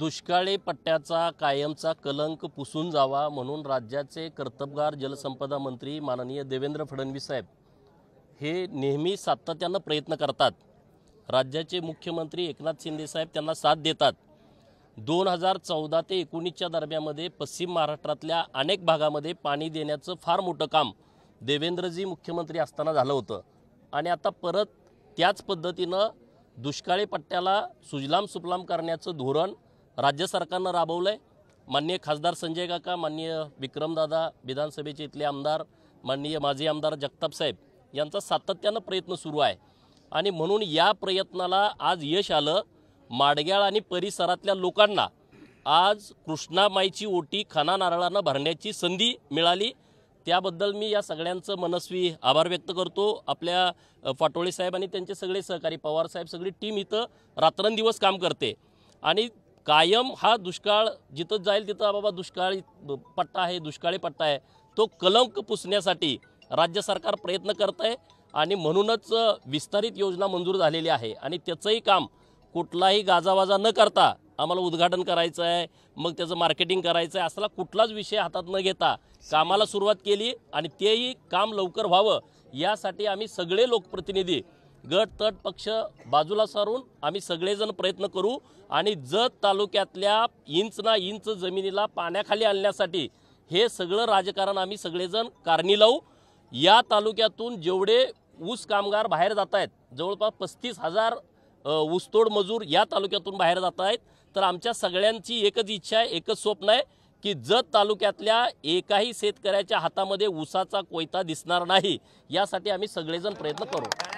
दुष्काळी पट्ट्याचा कायमचा कलंक पुसून जावा म्हणून राज्याचे कर्तबगार जलसंपदा मंत्री माननीय देवेंद्र फडणवीस साहेब हे नेहमी सातत्यानं प्रयत्न करतात राज्याचे मुख्यमंत्री एकनाथ शिंदेसाहेब त्यांना साथ देतात दोन हजार चौदा ते एकोणीसच्या दरम्यानमध्ये पश्चिम महाराष्ट्रातल्या अनेक भागामध्ये पाणी देण्याचं फार मोठं काम देवेंद्रजी मुख्यमंत्री असताना झालं होतं आणि आता परत त्याच पद्धतीनं दुष्काळी पट्ट्याला सुजलाम सुफलाम करण्याचं धोरण राज्य सरकारनं राबवलं आहे माननीय खासदार संजय काका माननीय विक्रमदादा विधानसभेचे इथले आमदार माननीय माजी आमदार जगताप साहेब यांचा सातत्यानं प्रयत्न सुरू आहे आणि म्हणून या प्रयत्नाला आज यश आलं माडग्याळ आणि परिसरातल्या लोकांना आज कृष्णामाईची ओटी खाना नारळानं भरण्याची संधी मिळाली त्याबद्दल मी या सगळ्यांचं मनस्वी आभार व्यक्त करतो आपल्या फाटोळे साहेब आणि त्यांचे सगळे सहकारी पवारसाहेब सगळी टीम इथं रात्रंदिवस काम करते आणि कायम हा दुष्काळ जिथं जाईल तिथं बाबा दुष्काळी पट्टा आहे दुष्काळी पट्टा आहे तो कलंक पुसण्यासाठी राज्य सरकार प्रयत्न करत आहे आणि म्हणूनच विस्तारित योजना मंजूर झालेली आहे आणि त्याचंही काम कुठलाही गाजावाजा न करता आम्हाला उद्घाटन करायचं आहे मग त्याचं मार्केटिंग करायचं आहे असला कुठलाच विषय हातात न घेता कामाला सुरुवात केली आणि तेही काम लवकर व्हावं यासाठी आम्ही सगळे लोकप्रतिनिधी गट तट पक्ष बाजूला सारून आम्ही सगळेजण प्रयत्न करू आणि जत तालुक्यातल्या इंच ना इंच जमिनीला पाण्याखाली आणण्यासाठी हे सगळं राजकारण आम्ही सगळेजण कारणी लावू या तालुक्यातून जेवढे ऊस कामगार बाहेर जात आहेत जवळपास पस्तीस हजार ऊसतोड मजूर या तालुक्यातून बाहेर जात आहेत तर आमच्या सगळ्यांची एकच इच्छा आहे एकच स्वप्न आहे की जत तालुक्यातल्या एकाही शेतकऱ्याच्या हातामध्ये ऊसाचा कोयता दिसणार नाही यासाठी आम्ही सगळेजण प्रयत्न करू